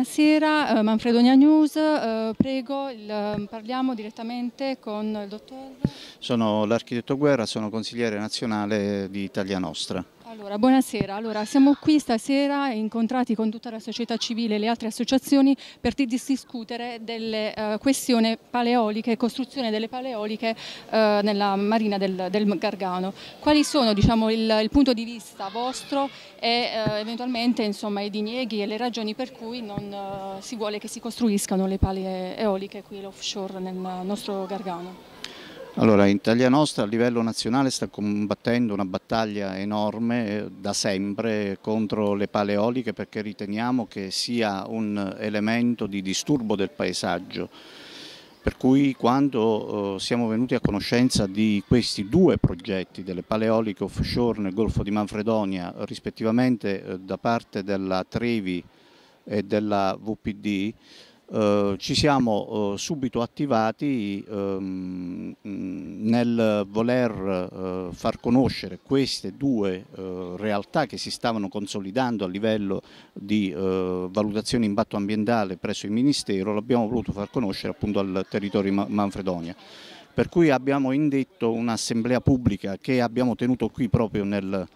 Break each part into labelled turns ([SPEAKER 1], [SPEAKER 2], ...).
[SPEAKER 1] Buonasera, eh, Manfredonia News, eh, prego, ehm, parliamo direttamente con il dottor.
[SPEAKER 2] Sono l'architetto Guerra, sono consigliere nazionale di Italia Nostra.
[SPEAKER 1] Allora, buonasera, allora, siamo qui stasera incontrati con tutta la società civile e le altre associazioni per discutere delle uh, questioni paleoliche, costruzione delle paleoliche uh, nella marina del, del, Gargano. Quali sono diciamo, il, il, punto di vista vostro e uh, eventualmente insomma, i dinieghi e le ragioni per cui non si vuole che si costruiscano le pale eoliche qui offshore nel nostro Gargano?
[SPEAKER 2] Allora, in Italia Nostra a livello nazionale sta combattendo una battaglia enorme eh, da sempre contro le paleoliche perché riteniamo che sia un elemento di disturbo del paesaggio. Per cui quando eh, siamo venuti a conoscenza di questi due progetti, delle paleoliche offshore nel Golfo di Manfredonia, rispettivamente eh, da parte della Trevi e della VPD, eh, ci siamo eh, subito attivati ehm, nel voler eh, far conoscere queste due eh, realtà che si stavano consolidando a livello di eh, valutazione impatto ambientale presso il Ministero, l'abbiamo voluto far conoscere appunto al territorio manfredonia per cui abbiamo indetto un'assemblea pubblica che abbiamo tenuto qui proprio nel,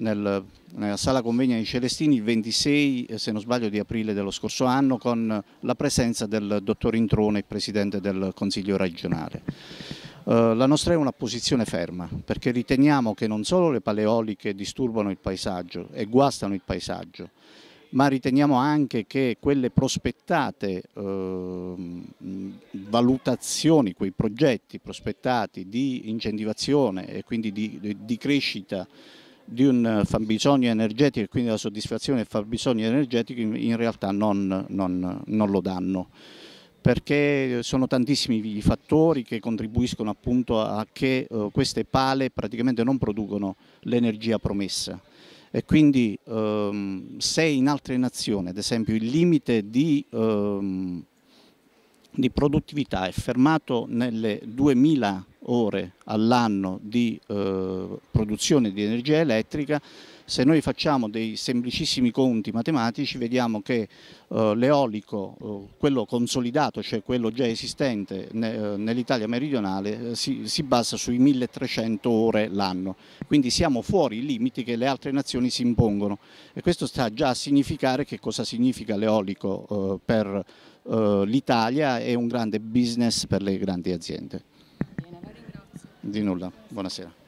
[SPEAKER 2] nel, nella sala convegna di Celestini il 26, eh, se non sbaglio, di aprile dello scorso anno con la presenza del dottor Introne, presidente del Consiglio regionale. Eh, la nostra è una posizione ferma perché riteniamo che non solo le paleoliche disturbano il paesaggio e guastano il paesaggio, ma riteniamo anche che quelle prospettate eh, valutazioni, quei progetti prospettati di incentivazione e quindi di, di, di crescita di un fabbisogno energetico e quindi la soddisfazione del fabbisogno energetico in realtà non, non, non lo danno perché sono tantissimi i fattori che contribuiscono appunto a che eh, queste pale praticamente non producono l'energia promessa e quindi ehm, se in altre nazioni ad esempio il limite di, ehm, di produttività è fermato nelle 2000 ore all'anno di eh, produzione di energia elettrica, se noi facciamo dei semplicissimi conti matematici vediamo che eh, l'eolico, eh, quello consolidato, cioè quello già esistente ne, eh, nell'Italia meridionale, eh, si, si, basa sui 1300 ore l'anno. Quindi siamo fuori i limiti che le altre nazioni si impongono e questo sta già a significare che cosa significa l'eolico eh, per l'Italia e un grande business per le grandi aziende. Di nulla, buonasera.